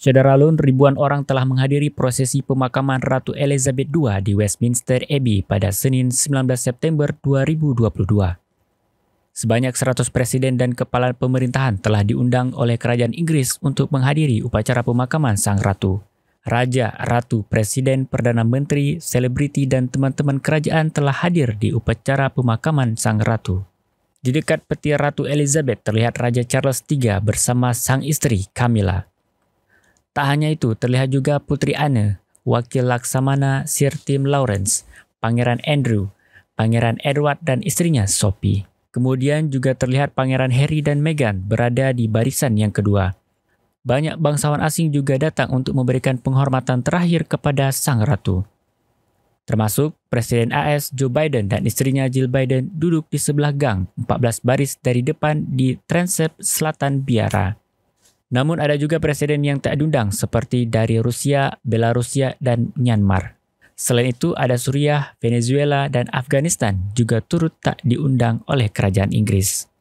Saudara Lun, ribuan orang telah menghadiri prosesi pemakaman Ratu Elizabeth II di Westminster Abbey pada Senin 19 September 2022. Sebanyak 100 presiden dan kepala pemerintahan telah diundang oleh kerajaan Inggris untuk menghadiri upacara pemakaman sang ratu. Raja, ratu, presiden, perdana menteri, selebriti, dan teman-teman kerajaan telah hadir di upacara pemakaman sang ratu. Di dekat peti Ratu Elizabeth terlihat Raja Charles III bersama sang istri, Camilla. Tak hanya itu, terlihat juga Putri Anne, Wakil Laksamana Sir Tim Lawrence, Pangeran Andrew, Pangeran Edward dan istrinya Sophie. Kemudian juga terlihat Pangeran Harry dan Meghan berada di barisan yang kedua. Banyak bangsawan asing juga datang untuk memberikan penghormatan terakhir kepada sang ratu. Termasuk Presiden AS Joe Biden dan istrinya Jill Biden duduk di sebelah gang 14 baris dari depan di transept selatan biara. Namun ada juga presiden yang tak diundang seperti dari Rusia, Belarusia, dan Myanmar. Selain itu ada Suriah, Venezuela, dan Afghanistan juga turut tak diundang oleh kerajaan Inggris.